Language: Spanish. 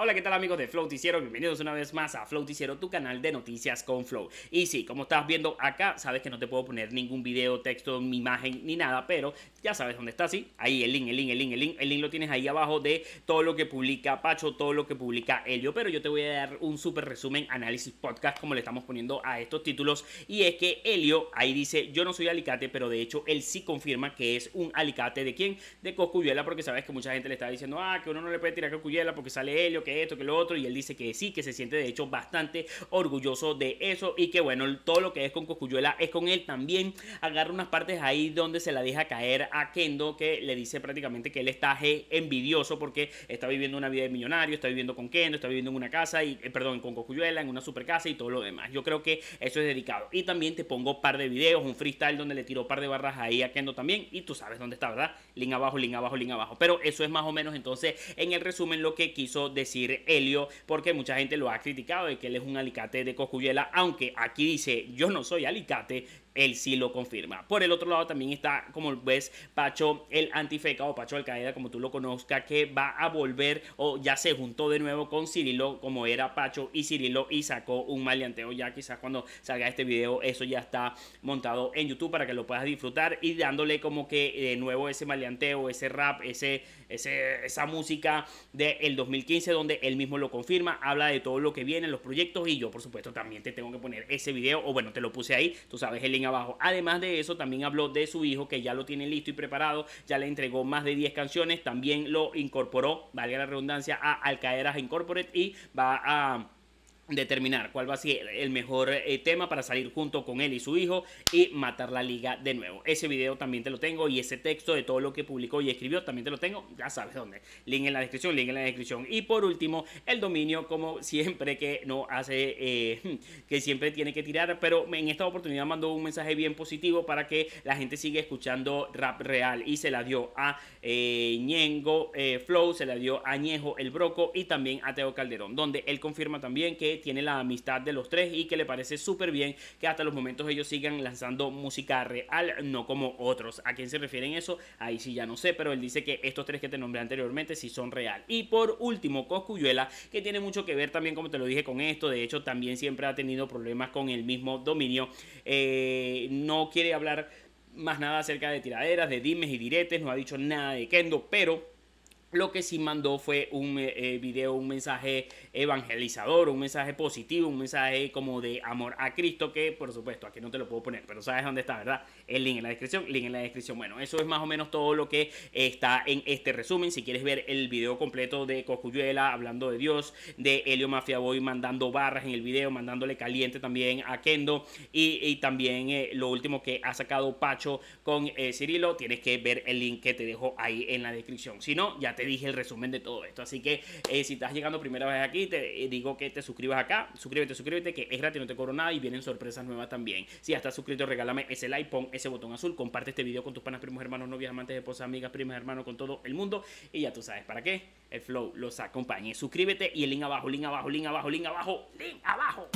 Hola, ¿qué tal amigos de Floaticiero? Bienvenidos una vez más a Floaticiero, tu canal de noticias con Flow. Y sí, como estás viendo acá, sabes que no te puedo poner ningún video, texto, ni imagen, ni nada, pero ya sabes dónde está, sí. Ahí el link, el link, el link, el link, el link lo tienes ahí abajo de todo lo que publica Pacho, todo lo que publica Elio. pero yo te voy a dar un súper resumen, análisis podcast, como le estamos poniendo a estos títulos. Y es que Elio ahí dice, yo no soy alicate, pero de hecho él sí confirma que es un alicate de quién? De Coscuyuela, porque sabes que mucha gente le está diciendo, ah, que uno no le puede tirar a porque sale Elio que esto, que lo otro, y él dice que sí, que se siente de hecho bastante orgulloso de eso y que bueno, todo lo que es con Cocuyuela es con él también. Agarra unas partes ahí donde se la deja caer a Kendo que le dice prácticamente que él está eh, envidioso porque está viviendo una vida de millonario, está viviendo con Kendo, está viviendo en una casa, y eh, perdón, con Cocuyuela, en una super casa y todo lo demás. Yo creo que eso es dedicado. Y también te pongo par de videos, un freestyle donde le tiró par de barras ahí a Kendo también y tú sabes dónde está, ¿verdad? Link abajo, link abajo, link abajo. Pero eso es más o menos entonces en el resumen lo que quiso decir Helio, porque mucha gente lo ha criticado de que él es un alicate de cocuyela, aunque aquí dice yo no soy alicate, él sí lo confirma. Por el otro lado también está, como ves, Pacho el Antifeca o Pacho Alcaeda, como tú lo conozcas, que va a volver o ya se juntó de nuevo con Cirilo, como era Pacho y Cirilo, y sacó un maleanteo. Ya quizás cuando salga este video, eso ya está montado en YouTube para que lo puedas disfrutar y dándole como que de nuevo ese maleanteo, ese rap, ese, esa música del el 2015, donde él mismo lo confirma, habla de todo lo que viene, los proyectos, y yo, por supuesto, también te tengo que poner ese video, o bueno, te lo puse ahí, tú sabes, el link abajo. Además de eso, también habló de su hijo que ya lo tiene listo y preparado, ya le entregó más de 10 canciones, también lo incorporó, valga la redundancia, a Alcaeras Incorporate y va a determinar cuál va a ser el mejor eh, tema para salir junto con él y su hijo y matar la liga de nuevo. Ese video también te lo tengo y ese texto de todo lo que publicó y escribió también te lo tengo, ya sabes dónde. Link en la descripción, link en la descripción. Y por último, el dominio como siempre que no hace, eh, que siempre tiene que tirar, pero en esta oportunidad mandó un mensaje bien positivo para que la gente siga escuchando rap real y se la dio a eh, Ñengo Flow, se la dio a Ñejo el Broco y también a Teo Calderón, donde él confirma también que tiene la amistad de los tres y que le parece súper bien que hasta los momentos ellos sigan lanzando música real, no como otros. ¿A quién se refieren eso? Ahí sí ya no sé, pero él dice que estos tres que te nombré anteriormente sí son real. Y por último, Coscuyuela, que tiene mucho que ver también, como te lo dije, con esto. De hecho, también siempre ha tenido problemas con el mismo dominio. Eh, no quiere hablar más nada acerca de tiraderas, de dimes y diretes, no ha dicho nada de Kendo, pero lo que sí mandó fue un eh, eh, video, un mensaje evangelizador, un mensaje positivo, un mensaje como de amor a Cristo, que por supuesto aquí no te lo puedo poner, pero sabes dónde está, ¿verdad? El link en la descripción, link en la descripción. Bueno, eso es más o menos todo lo que eh, está en este resumen. Si quieres ver el video completo de Cocuyuela hablando de Dios, de Helio Mafia Boy mandando barras en el video, mandándole caliente también a Kendo y, también lo último que ha sacado Pacho con Cirilo, tienes que ver el link que te dejo ahí en la descripción. Si no, ya te dije el resumen de todo esto. Así que eh, si estás llegando primera vez aquí, te eh, digo que te suscribas acá. Suscríbete, suscríbete, que es gratis, no te cobro nada y vienen sorpresas nuevas también. Si ya estás suscrito, regálame ese like, pon ese botón azul, comparte este video con tus panas, primos, hermanos, novias, amantes, esposas, amigas, primas, hermanos, con todo el mundo. Y ya tú sabes para qué. El flow los acompañe. Suscríbete y el link abajo, link abajo, link abajo, link abajo, link abajo.